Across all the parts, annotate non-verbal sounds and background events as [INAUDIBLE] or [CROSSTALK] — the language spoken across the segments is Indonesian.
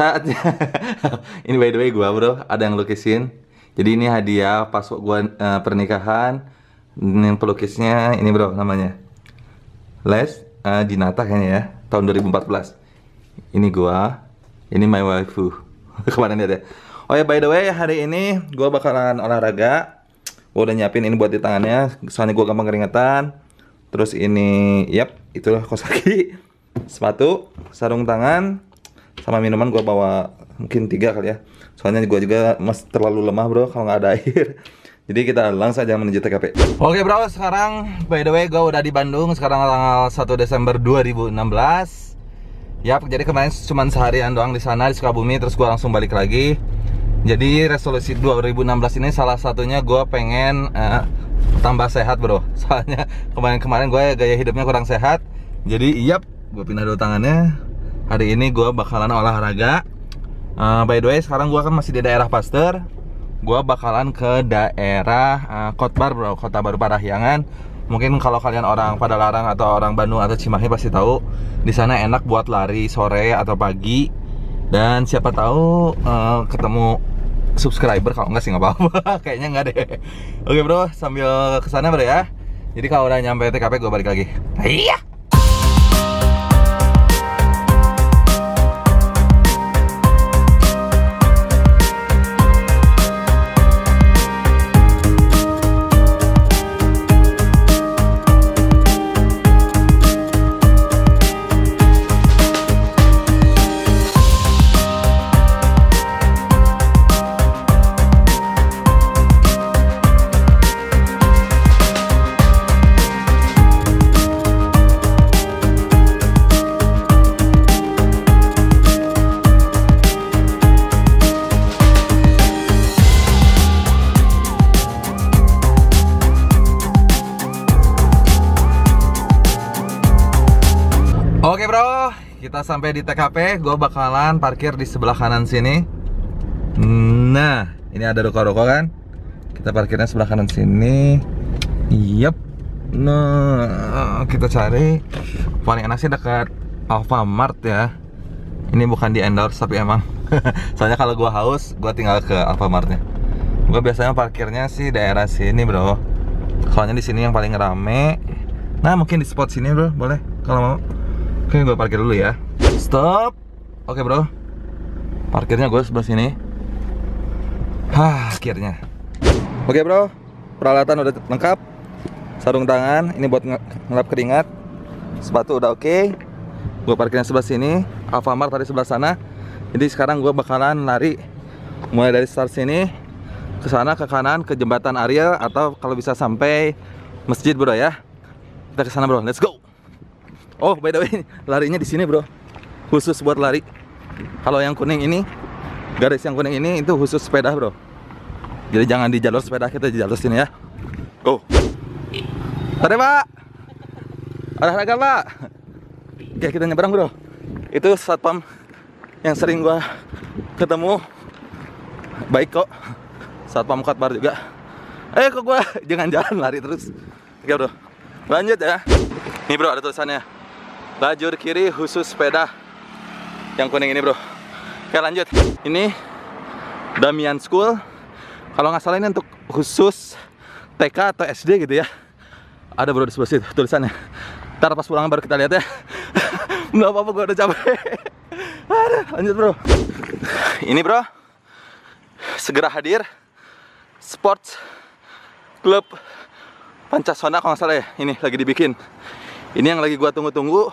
saatnya [LAUGHS] ini by the way gua bro ada yang lukisin jadi ini hadiah pas gue uh, pernikahan ini pelukisnya ini bro namanya Les uh, eh, Dinata kayaknya ya tahun 2014 ini gua ini my waifu [LAUGHS] kemarin ada ya. oh ya by the way hari ini gue bakalan olahraga gue udah nyiapin ini buat di tangannya soalnya gua gampang keringetan terus ini yep itulah kosaki [LAUGHS] sepatu sarung tangan sama minuman gue bawa mungkin tiga kali ya soalnya gue juga masih terlalu lemah bro kalau nggak ada [LAUGHS] air jadi kita langsung aja menuju TKP Oke bro, sekarang by the way gue udah di Bandung Sekarang tanggal 1 Desember 2016 Yap, jadi kemarin cuma seharian doang di sana di Sukabumi Terus gue langsung balik lagi Jadi resolusi 2016 ini salah satunya gue pengen uh, tambah sehat bro [LAUGHS] Soalnya kemarin-kemarin gue gaya hidupnya kurang sehat Jadi yap, gue pindah dulu tangannya hari ini gue bakalan olahraga uh, by the way sekarang gue kan masih di daerah Pasteur gue bakalan ke daerah uh, eh, Kotbar bro Kota Baru Parahyangan mungkin kalau kalian orang pada larang atau orang Bandung atau Cimahi pasti tahu di sana enak buat lari sore atau pagi dan siapa tahu uh, ketemu subscriber kalau enggak sih nggak apa-apa [LAUGHS] kayaknya nggak deh oke bro sambil kesana bro ya jadi kalau udah nyampe TKP gue balik lagi iya sampai di TKP, gue bakalan parkir di sebelah kanan sini. Nah, ini ada ruko-ruko kan? Kita parkirnya sebelah kanan sini. Yep. Nah, kita cari paling enak sih dekat Alfamart ya. Ini bukan di endorse tapi emang. [LAUGHS] Soalnya kalau gue haus, gue tinggal ke Alfamartnya. Gue biasanya parkirnya sih daerah sini bro. Soalnya di sini yang paling rame. Nah mungkin di spot sini bro, boleh kalau mau. Oke, gue parkir dulu ya. Stop. Oke, Bro. Parkirnya gue sebelah sini. Hah, akhirnya. Oke, Bro. Peralatan udah lengkap. Sarung tangan, ini buat ngelap keringat. Sepatu udah oke. Gue parkirnya sebelah sini. Alfamart tadi sebelah sana. Jadi sekarang gue bakalan lari mulai dari start sini ke sana ke kanan ke jembatan Ariel atau kalau bisa sampai masjid bro ya kita ke sana bro let's go oh by the way [LAUGHS] larinya di sini bro khusus buat lari kalau yang kuning ini garis yang kuning ini itu khusus sepeda bro jadi jangan di jalur sepeda kita di jalur sini ya go tadi pak Ada harga pak oke kita nyebrang bro itu satpam yang sering gua ketemu baik kok satpam kotbar juga eh kok gua [LAUGHS] jangan jalan lari terus oke bro lanjut ya nih bro ada tulisannya lajur kiri khusus sepeda yang kuning ini bro oke lanjut ini Damian School kalau nggak salah ini untuk khusus TK atau SD gitu ya ada bro di sebelah situ tulisannya ntar pas pulang baru kita lihat ya [LAUGHS] nggak apa-apa gue udah capek [LAUGHS] lanjut bro ini bro segera hadir Sports Club Pancasona kalau nggak salah ya ini lagi dibikin ini yang lagi gua tunggu-tunggu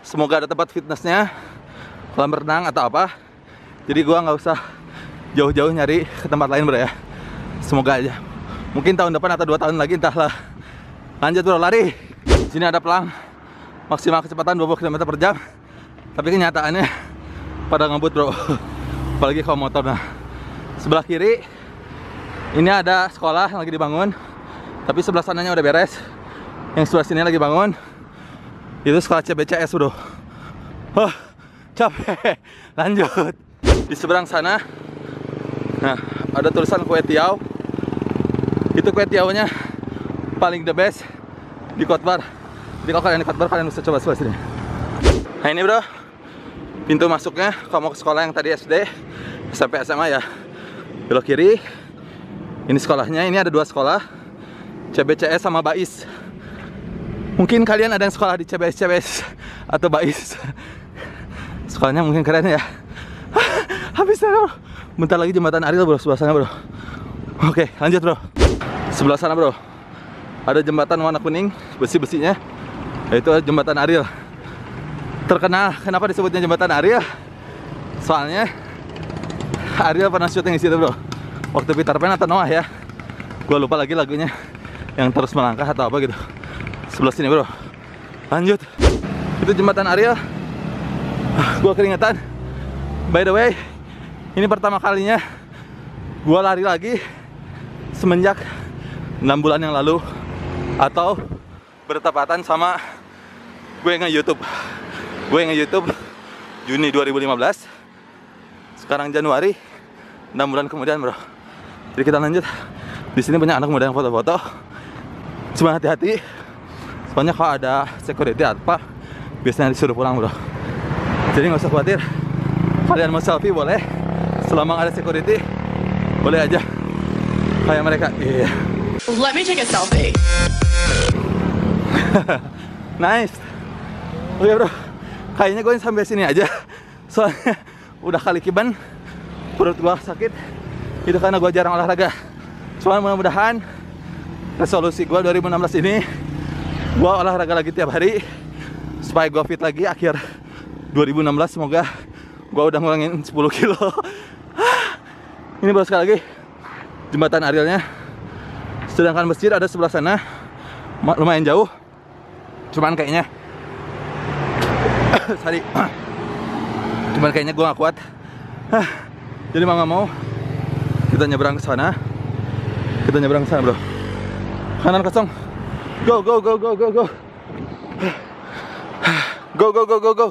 semoga ada tempat fitnessnya kolam renang atau apa jadi gua nggak usah jauh-jauh nyari ke tempat lain bro ya semoga aja mungkin tahun depan atau dua tahun lagi entahlah lanjut bro lari sini ada pelang maksimal kecepatan 20 km per jam tapi kenyataannya pada ngebut bro [LAUGHS] apalagi kalau motor nah sebelah kiri ini ada sekolah yang lagi dibangun tapi sebelah sananya udah beres yang sebelah sini lagi bangun itu sekolah CBCS bro huh capek [LAUGHS] lanjut di seberang sana nah ada tulisan kue tiaw itu kue tiawnya paling the best di Kotbar jadi kalau kalian di Kotbar kalian bisa coba sebelah sini nah ini bro pintu masuknya kalau mau ke sekolah yang tadi SD sampai SMA ya belok kiri ini sekolahnya ini ada dua sekolah CBCS sama BAIS mungkin kalian ada yang sekolah di CBS CBS atau BAIS Soalnya mungkin keren ya. [LAUGHS] Habis bro. Bentar lagi jembatan Ariel bro, sebelah sana bro. Oke, lanjut bro. Sebelah sana bro. Ada jembatan warna kuning, besi-besinya. Itu jembatan Ariel. Terkenal kenapa disebutnya jembatan Ariel? Soalnya Ariel pernah syuting di situ bro. Waktu Peter Pan atau Noah ya. Gua lupa lagi lagunya yang terus melangkah atau apa gitu. Sebelah sini bro. Lanjut. Itu jembatan Ariel gue keringetan by the way ini pertama kalinya gue lari lagi semenjak 6 bulan yang lalu atau bertepatan sama gue nge-youtube gue nge-youtube Juni 2015 sekarang Januari 6 bulan kemudian bro jadi kita lanjut di sini banyak anak muda yang foto-foto cuma hati-hati soalnya kalau ada security apa biasanya disuruh pulang bro jadi nggak usah khawatir kalian mau selfie boleh selama ada security boleh aja kayak mereka iya let me take a selfie [LAUGHS] nice oke okay, bro kayaknya gue sampai sini aja soalnya udah kali kiban perut gue sakit itu karena gue jarang olahraga cuman mudah-mudahan resolusi gue 2016 ini gue olahraga lagi tiap hari supaya gue fit lagi akhir 2016 semoga gua udah ngurangin 10 kilo ini baru sekali lagi jembatan arilnya sedangkan masjid ada sebelah sana lumayan jauh cuman kayaknya [COUGHS] sorry [COUGHS] cuman kayaknya gua gak kuat jadi mau nggak mau kita nyebrang ke sana kita nyebrang ke sana bro kanan kosong go go go go go go go go go go, go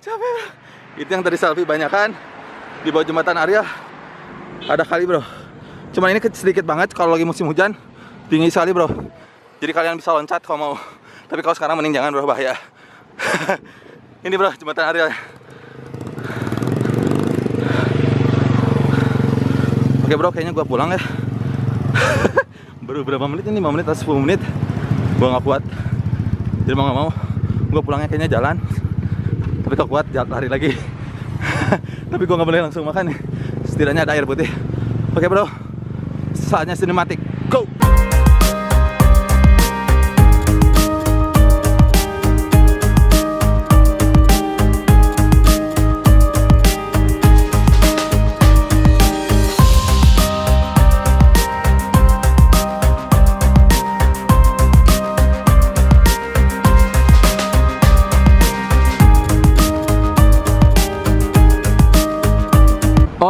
capek bro itu yang tadi selfie banyak kan di bawah jembatan Arya ada kali bro cuman ini sedikit banget kalau lagi musim hujan tinggi sekali bro jadi kalian bisa loncat kalau mau tapi kalau sekarang mending jangan bro bahaya [LAUGHS] ini bro jembatan Arya oke bro kayaknya gua pulang ya [LAUGHS] baru berapa menit ini 5 menit atau 10 menit gua nggak kuat jadi mau nggak mau gue pulangnya kayaknya jalan tapi kok kuat lari lagi [LAUGHS] tapi gue nggak boleh langsung makan setidaknya ada air putih oke bro saatnya sinematik go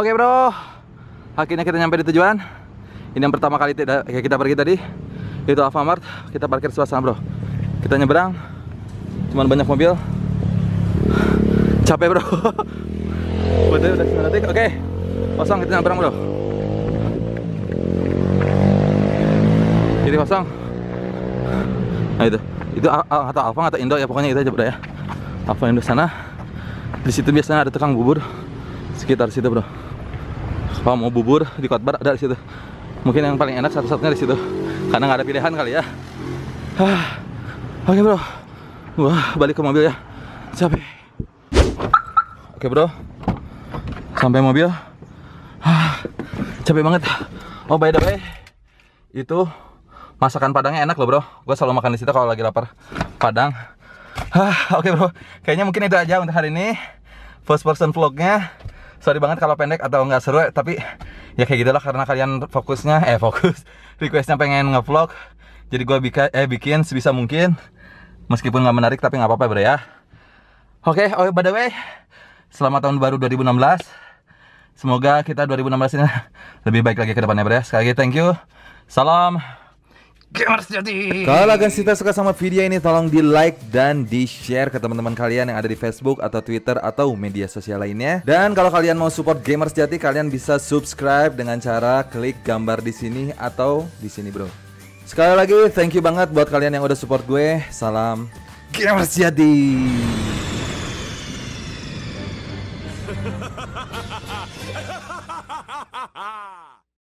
Oke bro, akhirnya kita nyampe di tujuan. Ini yang pertama kali kita pergi tadi. Itu Alfamart, kita parkir suasana bro. Kita nyebrang, cuman banyak mobil. Capek bro. [LAUGHS] Betul udah detik. Oke, kosong kita nyebrang bro. Jadi kosong. Nah itu, itu atau Alfa atau Indo ya pokoknya itu aja bro ya. Alfa Indo sana. Di situ biasanya ada tukang bubur sekitar situ bro kalau mau bubur di Kotbar ada di situ mungkin yang paling enak satu-satunya di situ karena nggak ada pilihan kali ya ah, oke okay, bro gua balik ke mobil ya capek eh. oke okay, bro sampai mobil ah, capek banget oh by the way itu masakan padangnya enak loh bro gue selalu makan di situ kalau lagi lapar padang ah, oke okay, bro kayaknya mungkin itu aja untuk hari ini first person vlognya sorry banget kalau pendek atau nggak seru tapi ya kayak gitulah karena kalian fokusnya eh fokus [LAUGHS] requestnya pengen ngevlog jadi gue bikin eh, bikin sebisa mungkin meskipun nggak menarik tapi nggak apa-apa bro ya oke okay, oh by the way selamat tahun baru 2016 semoga kita 2016 ini [LAUGHS] lebih baik lagi ke depannya bro ya sekali lagi thank you salam Gamer sejati. Kalau guys kita suka sama video ini tolong di like dan di share ke teman-teman kalian yang ada di Facebook atau Twitter atau media sosial lainnya. Dan kalau kalian mau support Gamer sejati kalian bisa subscribe dengan cara klik gambar di sini atau di sini bro. Sekali lagi thank you banget buat kalian yang udah support gue. Salam Gamer sejati.